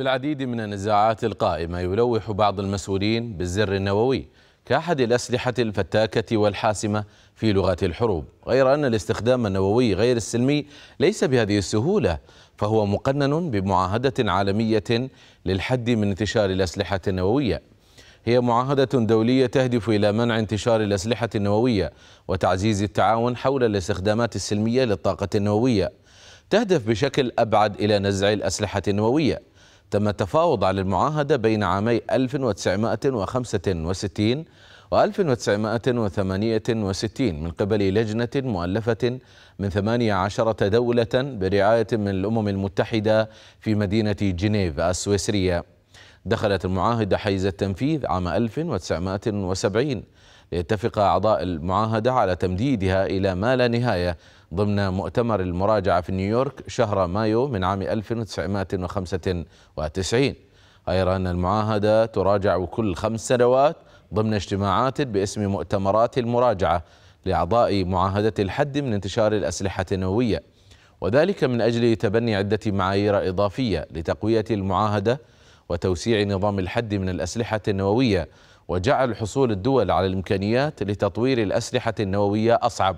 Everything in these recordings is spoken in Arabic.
في العديد من النزاعات القائمة يلوح بعض المسؤولين بالزر النووي كأحد الأسلحة الفتاكة والحاسمة في لغات الحروب غير أن الاستخدام النووي غير السلمي ليس بهذه السهولة فهو مقنن بمعاهدة عالمية للحد من انتشار الأسلحة النووية هي معاهدة دولية تهدف إلى منع انتشار الأسلحة النووية وتعزيز التعاون حول الاستخدامات السلمية للطاقة النووية تهدف بشكل أبعد إلى نزع الأسلحة النووية تم تفاوض على المعاهدة بين عامي 1965 و 1968 من قبل لجنة مؤلفة من 18 دولة برعاية من الأمم المتحدة في مدينة جنيف السويسرية دخلت المعاهدة حيز التنفيذ عام 1970 ليتفق أعضاء المعاهدة على تمديدها إلى ما لا نهاية ضمن مؤتمر المراجعة في نيويورك شهر مايو من عام 1995 غير أن المعاهدة تراجع كل خمس سنوات ضمن اجتماعات باسم مؤتمرات المراجعة لأعضاء معاهدة الحد من انتشار الأسلحة النووية وذلك من أجل تبني عدة معايير إضافية لتقوية المعاهدة وتوسيع نظام الحد من الأسلحة النووية وجعل حصول الدول على الإمكانيات لتطوير الأسلحة النووية أصعب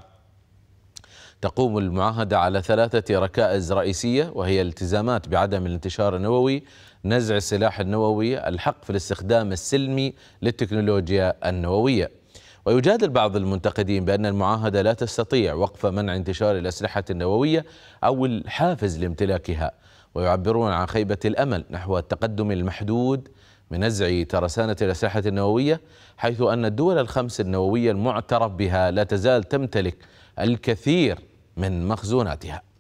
تقوم المعاهدة على ثلاثة ركائز رئيسية وهي الالتزامات بعدم الانتشار النووي نزع السلاح النووي الحق في الاستخدام السلمي للتكنولوجيا النووية ويجادل بعض المنتقدين بأن المعاهدة لا تستطيع وقف منع انتشار الأسلحة النووية أو الحافز لامتلاكها ويعبرون عن خيبة الأمل نحو التقدم المحدود من نزع ترسانة الأسلحة النووية حيث أن الدول الخمس النووية المعترف بها لا تزال تمتلك الكثير من مخزوناتها